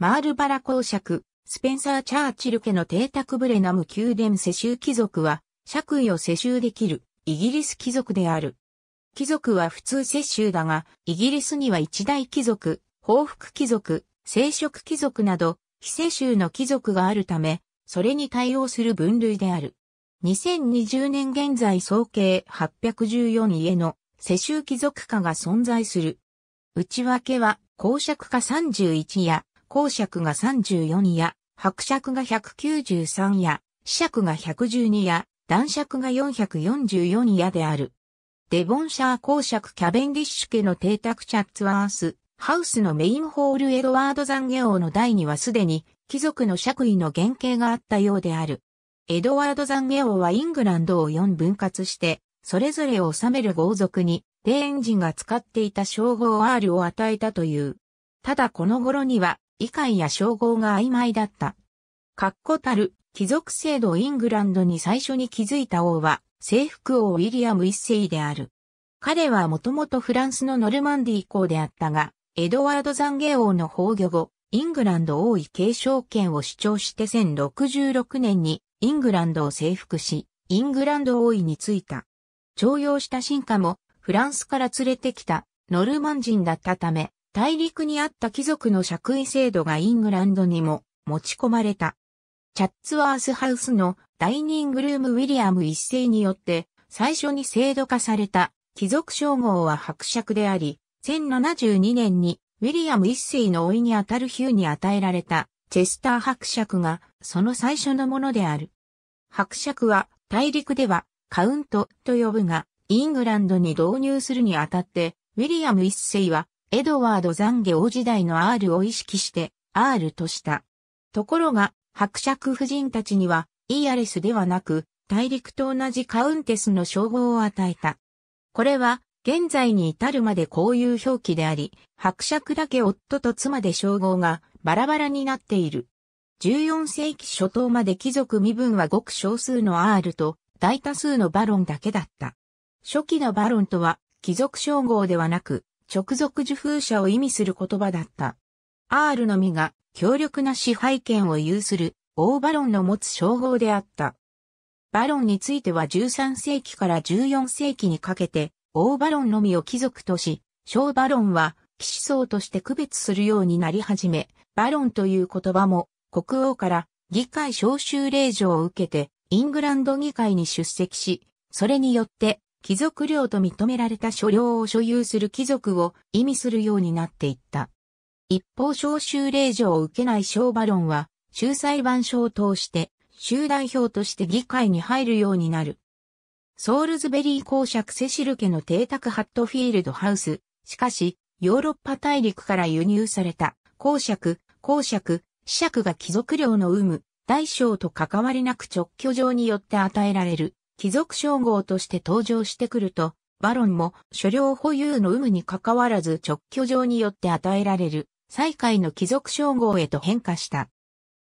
マールバラ公爵、スペンサー・チャーチル家の邸宅ブレナム宮殿世襲貴族は、爵位を世襲できる、イギリス貴族である。貴族は普通世襲だが、イギリスには一大貴族、報復貴族、聖職貴族など、非世襲の貴族があるため、それに対応する分類である。2020年現在総計814家の世襲貴族家が存在する。内訳は公爵家31や公爵が34や、伯爵が193や、子爵が112や、男爵が444やである。デボンシャー公爵キャベンディッシュ家の邸宅チャッツワース、ハウスのメインホールエドワード残業の第にはすでに貴族の爵位の原型があったようである。エドワード残業はイングランドを4分割して、それぞれを治める豪族に、デーンジンが使っていた称号 R を与えたという。ただこの頃には、理解や称号が曖昧だった。確固たる貴族制度イングランドに最初に築いた王は、征服王ウィリアム一世である。彼はもともとフランスのノルマンディー公であったが、エドワードンゲ王の崩御後、イングランド王位継承権を主張して1066年にイングランドを征服し、イングランド王位に就いた。徴用した進化もフランスから連れてきたノルマン人だったため、大陸にあった貴族の爵位制度がイングランドにも持ち込まれた。チャッツワースハウスのダイニングルームウィリアム一世によって最初に制度化された貴族称号は伯爵であり、1072年にウィリアム一世の老いにあたるヒューに与えられたチェスター伯爵がその最初のものである。伯爵は大陸ではカウントと呼ぶが、イングランドに導入するにあたって、ウィリアム一世はエドワード懺悔王時代の R を意識して R とした。ところが、伯爵夫人たちには、イーアレスではなく、大陸と同じカウンテスの称号を与えた。これは、現在に至るまでこういう表記であり、伯爵だけ夫と妻で称号がバラバラになっている。14世紀初頭まで貴族身分はごく少数の R と大多数のバロンだけだった。初期のバロンとは貴族称号ではなく、直属受封者を意味する言葉だった。R のみが強力な支配権を有する王バロンの持つ称号であった。バロンについては13世紀から14世紀にかけて王バロンのみを貴族とし、小バロンは騎士層として区別するようになり始め、バロンという言葉も国王から議会招集令状を受けてイングランド議会に出席し、それによって貴族領と認められた所領を所有する貴族を意味するようになっていった。一方召集令状を受けない小バ論は、州裁判所を通して、州代表として議会に入るようになる。ソールズベリー公爵セシル家の邸宅ハットフィールドハウス、しかし、ヨーロッパ大陸から輸入された、公爵、公爵、子爵が貴族領の有無、大小と関わりなく直居状によって与えられる。貴族称号として登場してくると、バロンも所領保有の有無に関わらず直居状によって与えられる、下位の貴族称号へと変化した。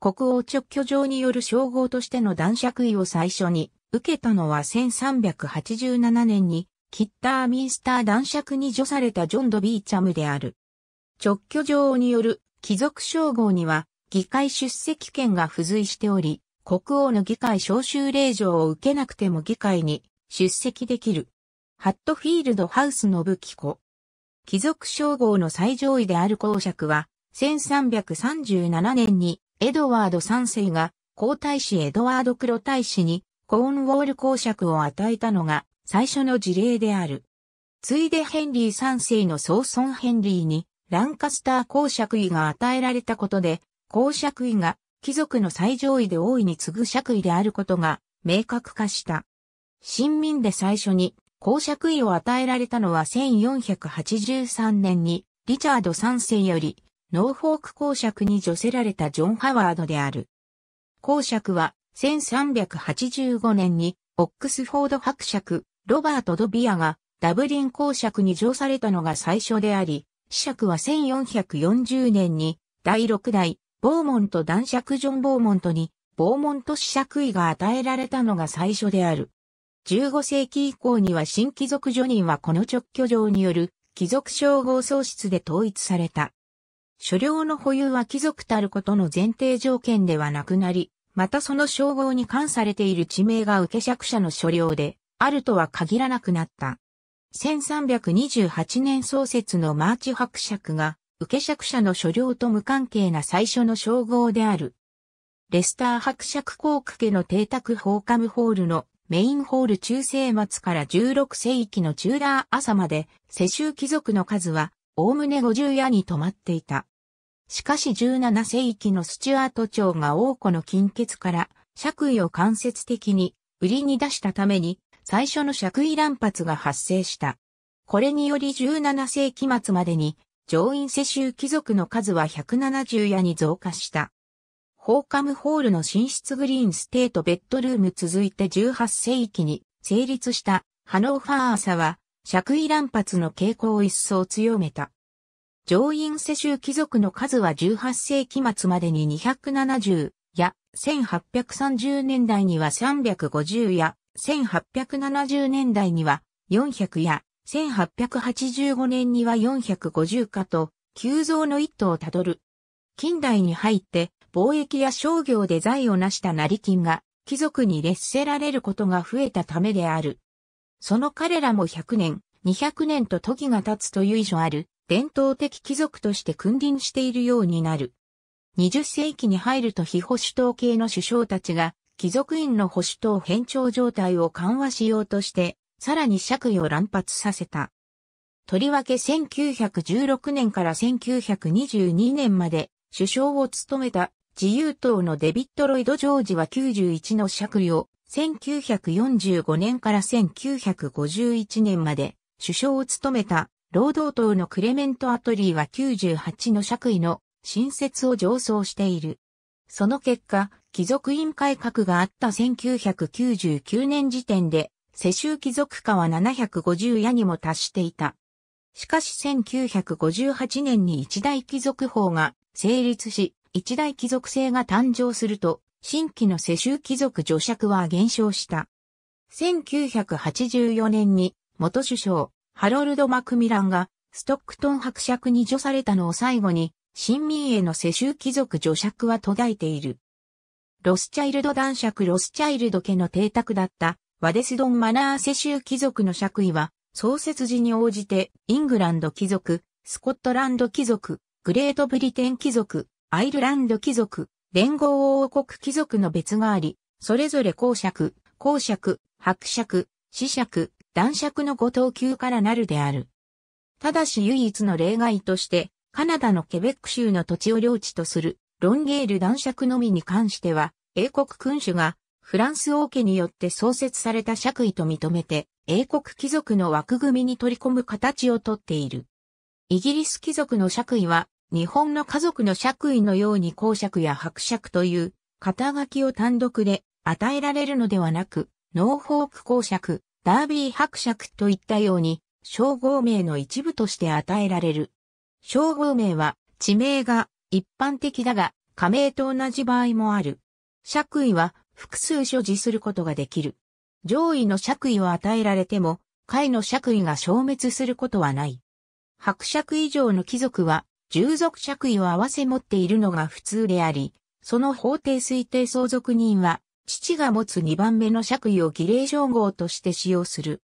国王直居状による称号としての男爵位を最初に受けたのは1387年にキッターミンスター男爵に除されたジョン・ド・ビーチャムである。直居状による貴族称号には議会出席権が付随しており、国王の議会招集令状を受けなくても議会に出席できる。ハットフィールドハウスの武器庫。貴族称号の最上位である公爵は、1337年にエドワード3世が皇太子エドワード黒太子にコーンウォール公爵を与えたのが最初の事例である。ついでヘンリー3世の総孫ヘンリーにランカスター公爵位が与えられたことで、公爵位が貴族の最上位で王位に次ぐ爵位であることが明確化した。新民で最初に公爵位を与えられたのは1483年にリチャード3世よりノーフォーク公爵に除せられたジョン・ハワードである。公爵は1385年にオックスフォード伯爵ロバート・ドビアがダブリン公爵に除されたのが最初であり、子爵は1440年に第6代ボーモント男爵ジョン・ボーモントに、ボーモント子爵位が与えられたのが最初である。15世紀以降には新貴族女人はこの直居状による貴族称号喪失で統一された。所領の保有は貴族たることの前提条件ではなくなり、またその称号に関されている地名が受借者の所領で、あるとは限らなくなった。1328年創設のマーチ伯爵が受釈者の所領と無関係な最初の称号である。レスター伯爵公家の邸宅ホーカムホールのメインホール中世末から16世紀のチューラー朝まで世襲貴族の数はおおむね50夜に止まっていた。しかし17世紀のスチュアート朝が王子の金欠から爵位を間接的に売りに出したために最初の爵位乱発が発生した。これにより17世紀末までに上院世襲貴族の数は170夜に増加した。ホーカムホールの寝室グリーンステートベッドルーム続いて18世紀に成立したハノーファー朝は爵位乱発の傾向を一層強めた。上院世襲貴族の数は18世紀末までに270や1830年代には350や1870年代には400や1885年には450家と、急増の一途をたどる。近代に入って貿易や商業で財を成した成金が貴族に劣せられることが増えたためである。その彼らも100年、200年と時が経つと由緒ある伝統的貴族として君臨しているようになる。20世紀に入ると非保守党系の首相たちが貴族院の保守党偏重状態を緩和しようとしてさらに爵位を乱発させた。とりわけ1916年から1922年まで首相を務めた自由党のデビッド・ロイド・ジョージは91の爵位を1945年から1951年まで首相を務めた労働党のクレメント・アトリーは98の爵位の新設を上層している。その結果、貴族院改革があった1999年時点で世襲貴族化は750夜にも達していた。しかし1958年に一大貴族法が成立し、一大貴族制が誕生すると、新規の世襲貴族女爵は減少した。1984年に元首相ハロルド・マクミランがストックトン伯爵に除されたのを最後に、新民への世襲貴族女爵は途絶えている。ロスチャイルド男爵ロスチャイルド家の邸宅だったワデスドン・マナーセ州貴族の爵位は、創設時に応じて、イングランド貴族、スコットランド貴族、グレートブリテン貴族、アイルランド貴族、連合王国貴族の別があり、それぞれ公爵、公爵、伯爵、子爵、男爵のご等級からなるである。ただし唯一の例外として、カナダのケベック州の土地を領地とする、ロンゲール男爵のみに関しては、英国君主がフランス王家によって創設された爵位と認めて、英国貴族の枠組みに取り込む形をとっている。イギリス貴族の爵位は、日本の家族の爵位のように公爵や伯爵という、肩書きを単独で与えられるのではなく、ノーフォーク公爵、ダービー伯爵といったように、称号名の一部として与えられる。称号名は、地名が一般的だが、加盟と同じ場合もある。爵位は、複数所持することができる。上位の爵位を与えられても、下位の爵位が消滅することはない。伯爵以上の貴族は、従属爵位を合わせ持っているのが普通であり、その法定推定相続人は、父が持つ2番目の爵位を儀礼称号として使用する。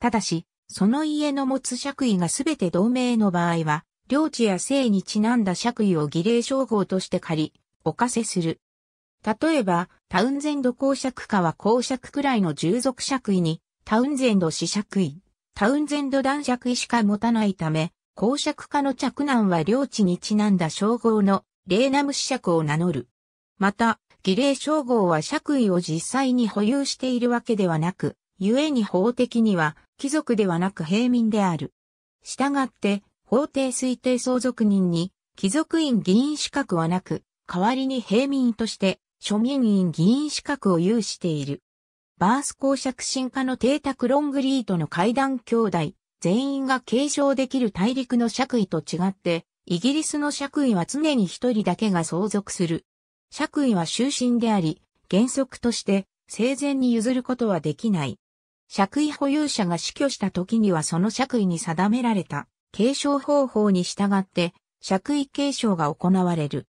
ただし、その家の持つ爵位がすべて同盟の場合は、領地や姓にちなんだ爵位を儀礼称号として借り、おかせする。例えば、タウンゼンド公爵下は公爵くらいの従属爵位に、タウンゼンド子爵位、タウンゼンド男爵位しか持たないため、公爵下の嫡男は領地にちなんだ称号の、レーナム子爵を名乗る。また、儀礼称号は爵位を実際に保有しているわけではなく、故に法的には、貴族ではなく平民である。したがって、法定推定相続人に、貴族院議員資格はなく、代わりに平民として、庶民院議員資格を有している。バース公爵進化の邸宅ロングリートの階段兄弟、全員が継承できる大陸の爵位と違って、イギリスの爵位は常に一人だけが相続する。爵位は終身であり、原則として生前に譲ることはできない。爵位保有者が死去した時にはその爵位に定められた継承方法に従って爵位継承が行われる。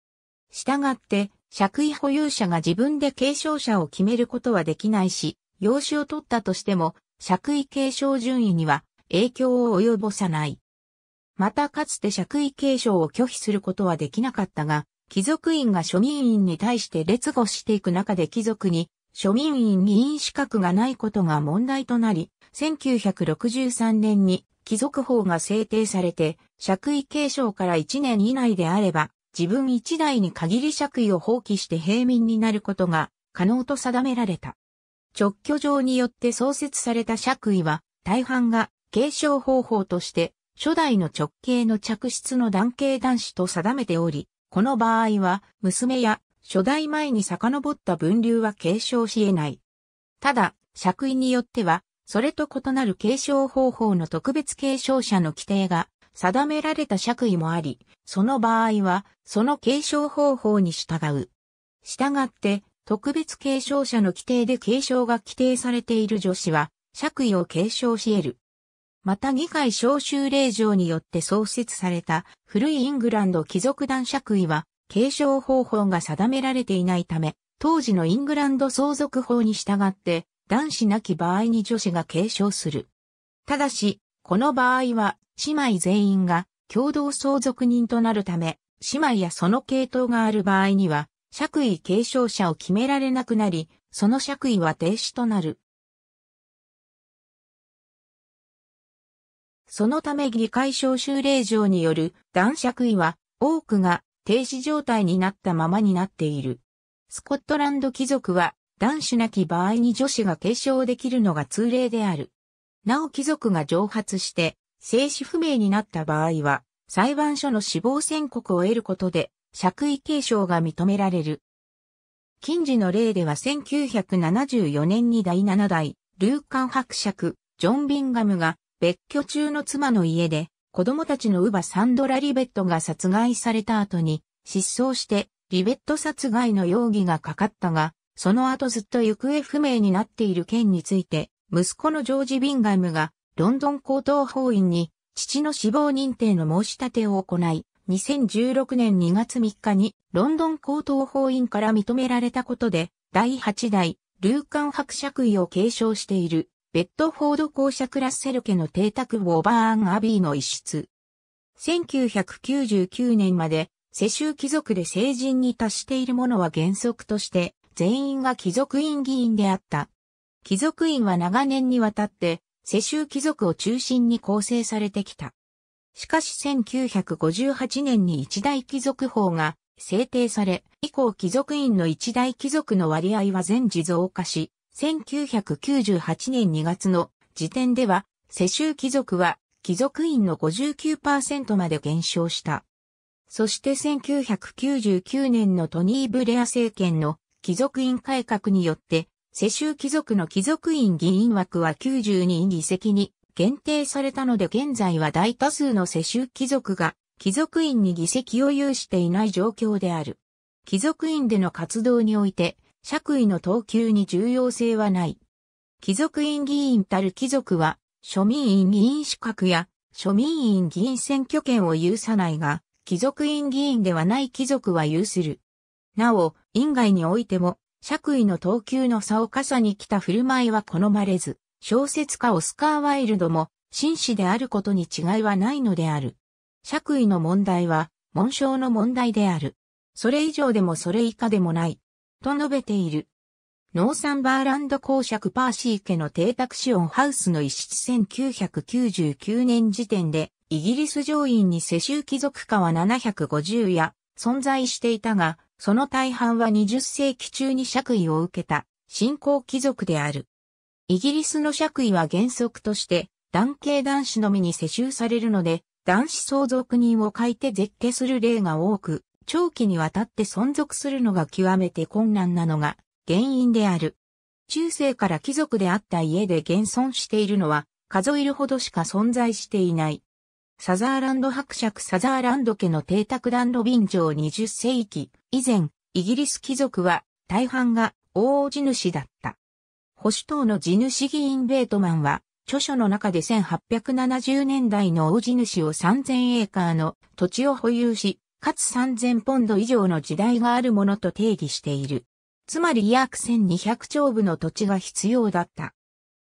従って借位保有者が自分で継承者を決めることはできないし、養子を取ったとしても、借位継承順位には影響を及ぼさない。またかつて借位継承を拒否することはできなかったが、貴族院が庶民院に対して劣後していく中で貴族に庶民院議員資格がないことが問題となり、1963年に貴族法が制定されて、借位継承から1年以内であれば、自分一代に限り爵位を放棄して平民になることが可能と定められた。直居状によって創設された爵位は、大半が継承方法として、初代の直系の嫡出の男系男子と定めており、この場合は、娘や初代前に遡った分流は継承し得ない。ただ、爵位によっては、それと異なる継承方法の特別継承者の規定が定められた爵位もあり、その場合は、その継承方法に従う。従って、特別継承者の規定で継承が規定されている女子は、爵位を継承し得る。また議会召集令状によって創設された古いイングランド貴族団爵位は継承方法が定められていないため、当時のイングランド相続法に従って男子なき場合に女子が継承する。ただし、この場合は姉妹全員が共同相続人となるため、姉妹やその系統がある場合には、爵位継承者を決められなくなり、その爵位は停止となる。そのため議会招集令状による男爵位は多くが停止状態になったままになっている。スコットランド貴族は男子なき場合に女子が継承できるのが通例である。なお貴族が蒸発して生死不明になった場合は、裁判所の死亡宣告を得ることで、借位継承が認められる。近時の例では1974年に第7代、ルーカン伯爵、ジョン・ビンガムが、別居中の妻の家で、子供たちの乳母サンドラ・リベットが殺害された後に、失踪して、リベット殺害の容疑がかかったが、その後ずっと行方不明になっている件について、息子のジョージ・ビンガムがロンドン高等法院に父の死亡認定の申し立てを行い、2016年2月3日にロンドン高等法院から認められたことで、第8代ルーカン伯爵位を継承している、ベッドフォード公爵ラッセル家の邸宅ウォーバーンアビーの一室。1999年まで世襲貴族で成人に達している者は原則として全員が貴族院議員であった。貴族院は長年にわたって世襲貴族を中心に構成されてきた。しかし1958年に一大貴族法が制定され、以降貴族院の一大貴族の割合は全時増加し、1998年2月の時点では、世襲貴族は貴族院の59%まで減少した。そして1999年のトニー・ブレア政権の貴族院改革によって世襲貴族の貴族院議員枠は92議席に限定されたので現在は大多数の世襲貴族が貴族院に議席を有していない状況である。貴族院での活動において、爵位の等級に重要性はない。貴族院議員たる貴族は、庶民院議員資格や、庶民院議員選挙権を有さないが、貴族院議員ではない貴族は有する。なお、院外においても、爵位の等級の差を傘に来た振る舞いは好まれず、小説家オスカー・ワイルドも、紳士であることに違いはないのである。爵位の問題は、紋章の問題である。それ以上でもそれ以下でもない。と述べている。ノーサンバーランド公爵パーシー家の邸宅シオンハウスの一室1999年時点で、イギリス上院に世襲貴族家は750や存在していたが、その大半は20世紀中に爵位を受けた新興貴族である。イギリスの爵位は原則として男系男子のみに世襲されるので、男子相続人を書いて絶景する例が多く、長期にわたって存続するのが極めて困難なのが原因である。中世から貴族であった家で現存しているのは数えるほどしか存在していない。サザーランド伯爵サザーランド家の邸宅団ン便乗20世紀以前、イギリス貴族は大半が大王地主だった。保守党の地主議員ベートマンは、著書の中で1870年代の大地主を3000エーカーの土地を保有し、かつ3000ポンド以上の時代があるものと定義している。つまり約1200兆部の土地が必要だった。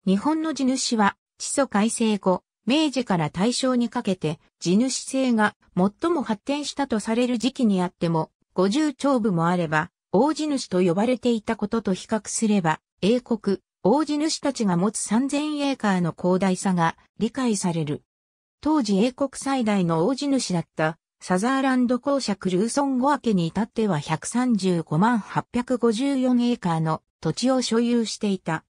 日本の地主は、地租改正後、明治から大正にかけて地主制が最も発展したとされる時期にあっても、五十長部もあれば、大地主と呼ばれていたことと比較すれば、英国、大地主たちが持つ3000エーカーの広大さが理解される。当時英国最大の大地主だったサザーランド公社クルーソン後明けに至っては135万854エーカーの土地を所有していた。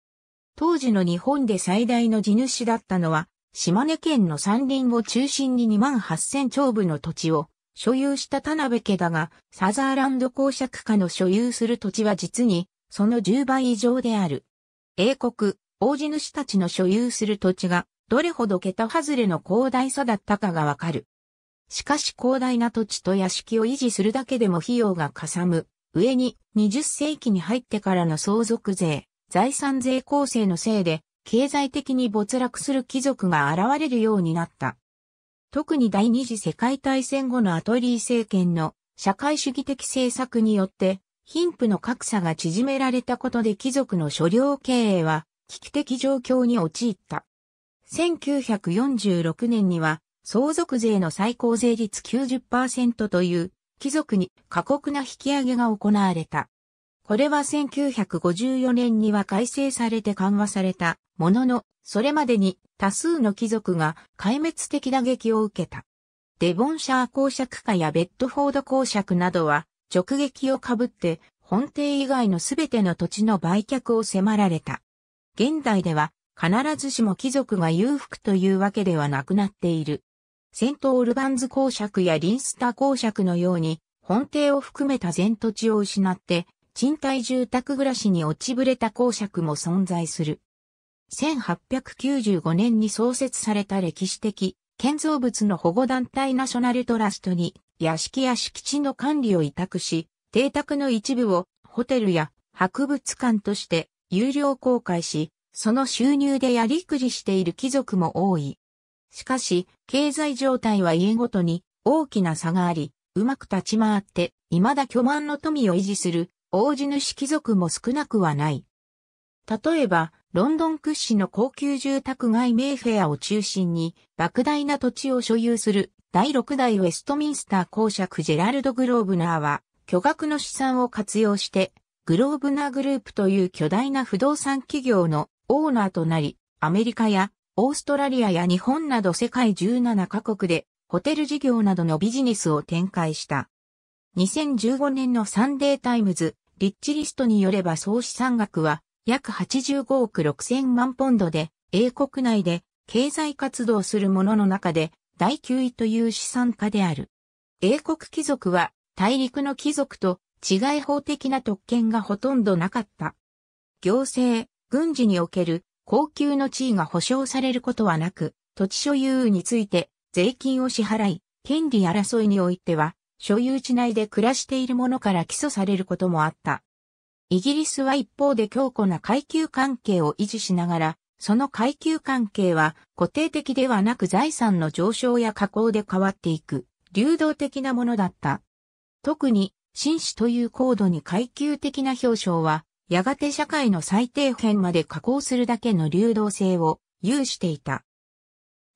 当時の日本で最大の地主だったのは島根県の山林を中心に2万8000丁部の土地を所有した田辺家だが、サザーランド公爵家の所有する土地は実に、その10倍以上である。英国、王子主たちの所有する土地が、どれほど桁外れの広大さだったかがわかる。しかし広大な土地と屋敷を維持するだけでも費用がかさむ。上に20世紀に入ってからの相続税、財産税構成のせいで経済的に没落する貴族が現れるようになった。特に第二次世界大戦後のアトリー政権の社会主義的政策によって、貧富の格差が縮められたことで貴族の所領経営は危機的状況に陥った。1946年には相続税の最高税率90%という貴族に過酷な引き上げが行われた。これは1954年には改正されて緩和されたものの、それまでに多数の貴族が壊滅的打撃を受けた。デボンシャー公爵家やベッドフォード公爵などは直撃をかぶって本邸以外のすべての土地の売却を迫られた。現代では必ずしも貴族が裕福というわけではなくなっている。セントオルバンズ公爵やリンスター公爵のように本邸を含めた全土地を失って賃貸住宅暮らしに落ちぶれた公爵も存在する。1895年に創設された歴史的建造物の保護団体ナショナルトラストに屋敷や敷地の管理を委託し、邸宅の一部をホテルや博物館として有料公開し、その収入でやりくりしている貴族も多い。しかし、経済状態は家ごとに大きな差があり、うまく立ち回って、未だ巨万の富を維持する王子主貴族も少なくはない。例えば、ロンドン屈指の高級住宅街メイフェアを中心に、莫大な土地を所有する第6代ウェストミンスター公爵ジェラルド・グローブナーは、巨額の資産を活用して、グローブナーグループという巨大な不動産企業のオーナーとなり、アメリカやオーストラリアや日本など世界17カ国でホテル事業などのビジネスを展開した。2015年のサンデータイムズ、リッチリストによれば総資産額は約85億6000万ポンドで、英国内で経済活動する者の中で第9位という資産家である。英国貴族は大陸の貴族と違い法的な特権がほとんどなかった。行政、軍事における高級の地位が保障されることはなく、土地所有について税金を支払い、権利争いにおいては所有地内で暮らしている者から起訴されることもあった。イギリスは一方で強固な階級関係を維持しながら、その階級関係は固定的ではなく財産の上昇や下降で変わっていく、流動的なものだった。特に、紳士という高度に階級的な表彰は、やがて社会の最低辺まで下降するだけの流動性を有していた。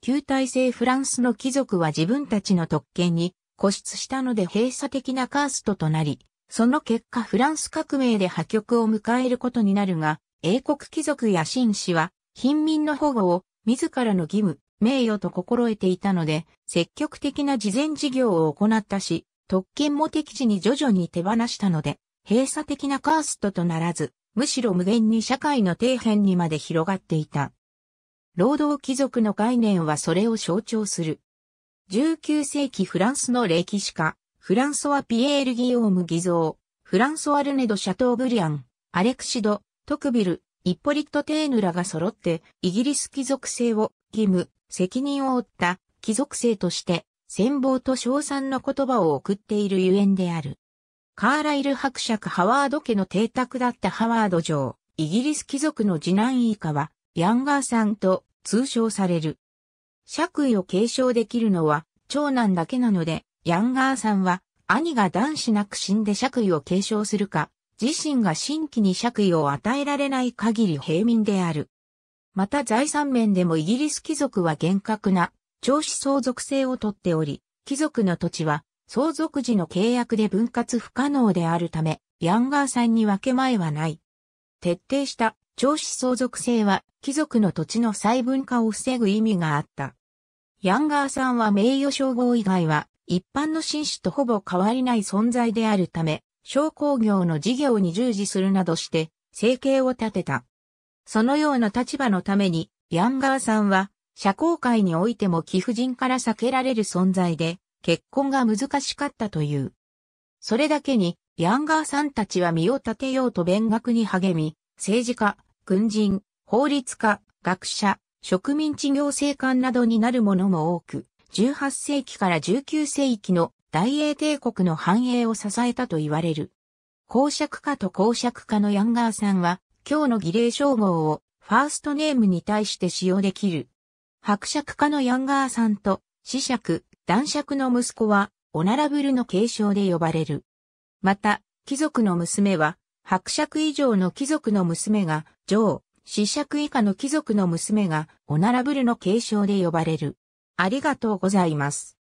旧体制フランスの貴族は自分たちの特権に固執したので閉鎖的なカーストとなり、その結果フランス革命で破局を迎えることになるが、英国貴族や紳士は、貧民の保護を自らの義務、名誉と心得ていたので、積極的な慈善事業を行ったし、特権も適時に徐々に手放したので、閉鎖的なカーストとならず、むしろ無限に社会の底辺にまで広がっていた。労働貴族の概念はそれを象徴する。19世紀フランスの歴史家、フランソワ・ピエール・ギオーム・偽造、フランソワ・ルネド・シャトーブリアン、アレクシド、トクビル、イッポリット・テーヌらが揃って、イギリス貴族性を、義務、責任を負った、貴族性として、戦望と称賛の言葉を送っているゆえんである。カーライル伯爵ハワード家の邸宅だったハワード城、イギリス貴族の次男以下は、ヤンガーさんと通称される。爵位を継承できるのは長男だけなので、ヤンガーさんは兄が男子なく死んで爵位を継承するか、自身が新規に爵位を与えられない限り平民である。また財産面でもイギリス貴族は厳格な、長子相続制をとっており、貴族の土地は相続時の契約で分割不可能であるため、ヤンガーさんに分け前はない。徹底した長子相続制は貴族の土地の細分化を防ぐ意味があった。ヤンガーさんは名誉称号以外は、一般の紳士とほぼ変わりない存在であるため、商工業の事業に従事するなどして、生計を立てた。そのような立場のために、ヤンガーさんは、社交界においても貴婦人から避けられる存在で、結婚が難しかったという。それだけに、ヤンガーさんたちは身を立てようと勉学に励み、政治家、軍人、法律家、学者、植民地行政官などになるものも多く、18世紀から19世紀の大英帝国の繁栄を支えたと言われる。公爵家と公爵家のヤンガーさんは、今日の儀礼称号をファーストネームに対して使用できる。伯爵家のヤンガーさんと、子爵、男爵の息子は、オナラブルの継承で呼ばれる。また、貴族の娘は、伯爵以上の貴族の娘が、女王、子爵以下の貴族の娘が、オナラブルの継承で呼ばれる。ありがとうございます。